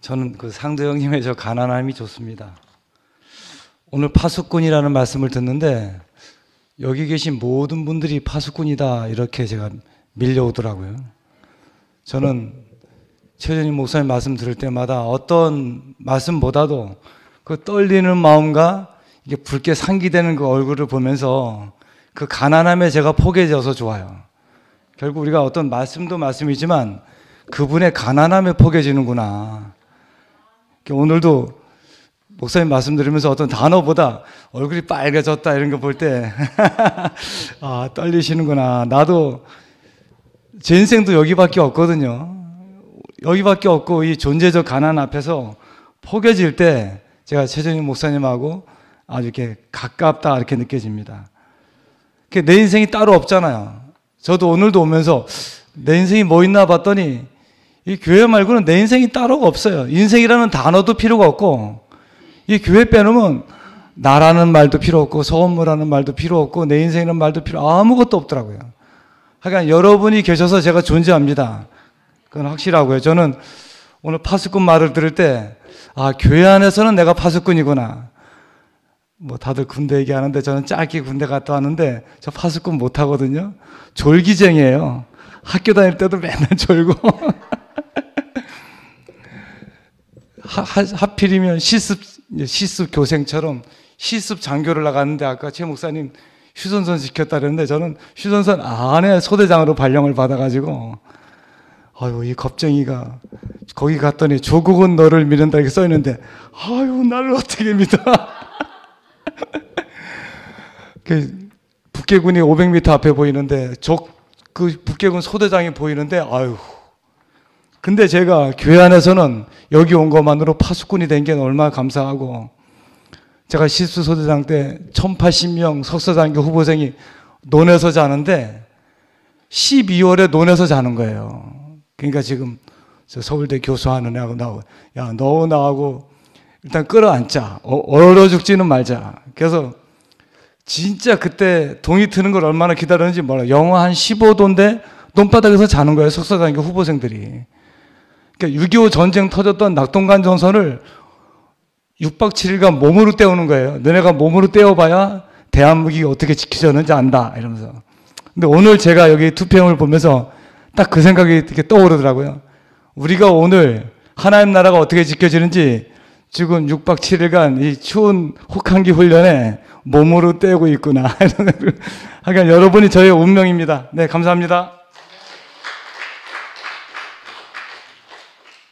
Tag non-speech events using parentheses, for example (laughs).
저는 그 상도 형님의 저 가난함이 좋습니다. 오늘 파수꾼이라는 말씀을 듣는데 여기 계신 모든 분들이 파수꾼이다 이렇게 제가 밀려오더라고요. 저는 최전희 목사님 말씀 들을 때마다 어떤 말씀보다도 그 떨리는 마음과 이게 붉게 상기되는 그 얼굴을 보면서 그 가난함에 제가 포개져서 좋아요. 결국 우리가 어떤 말씀도 말씀이지만 그분의 가난함에 포개지는구나. 오늘도 목사님 말씀드리면서 어떤 단어보다 얼굴이 빨개졌다 이런 거 볼 때, (laughs) 아, 떨리시는구나. 나도 제 인생도 여기밖에 없거든요. 여기밖에 없고 이 존재적 가난 앞에서 포개질 때 제가 최정희 목사님하고 아주 이렇게 가깝다 이렇게 느껴집니다. 내 인생이 따로 없잖아요. 저도 오늘도 오면서 내 인생이 뭐 있나 봤더니 이 교회 말고는 내 인생이 따로가 없어요. 인생이라는 단어도 필요가 없고, 이 교회 빼놓으면 나라는 말도 필요 없고, 소원무라는 말도 필요 없고, 내 인생이라는 말도 필요, 아무것도 없더라고요. 하여간 여러분이 계셔서 제가 존재합니다. 그건 확실하고요. 저는 오늘 파수꾼 말을 들을 때, 아, 교회 안에서는 내가 파수꾼이구나. 뭐 다들 군대 얘기하는데 저는 짧게 군대 갔다 왔는데 저 파수꾼 못 하거든요. 졸기쟁이에요. 학교 다닐 때도 맨날 (laughs) 졸고. 하, 필이면 시습, 시습 교생처럼 시습 장교를 나갔는데 아까 최 목사님 휴전선 지켰다는데 그랬 저는 휴전선 안에 소대장으로 발령을 받아가지고 아유 이 겁쟁이가 거기 갔더니 조국은 너를 믿는다 이렇게 써있는데 아유 나를 어떻게 믿어 (laughs) 그 북계군이 500m 앞에 보이는데 적, 그 북계군 소대장이 보이는데 아유 근데 제가 교회 안에서는 여기 온 것만으로 파수꾼이 된 게 얼마나 감사하고 제가 실수소대장 때 1080명 석사장교 후보생이 논에서 자는데 12월에 논에서 자는 거예요. 그러니까 지금 서울대 교수하는 애하고 나하고 야, 너 나하고 일단 끌어앉자. 어, 얼어 죽지는 말자. 그래서 진짜 그때 동이 트는 걸 얼마나 기다렸는지 몰라. 영하 한 15도인데 논바닥에서 자는 거예요. 석사장교 후보생들이. 그러니까 6.25 전쟁 터졌던 낙동강 전선을 6박 7일간 몸으로 때우는 거예요. 너네가 몸으로 때워봐야 대한민국이 어떻게 지켜졌는지 안다. 이러면서. 근데 오늘 제가 여기 투표형을 보면서 딱 그 생각이 이렇게 떠오르더라고요. 우리가 오늘 하나님 나라가 어떻게 지켜지는지 지금 6박 7일간 이 추운 혹한기 훈련에 몸으로 떼고 있구나. (laughs) 하여간 여러분이 저의 운명입니다. 네, 감사합니다.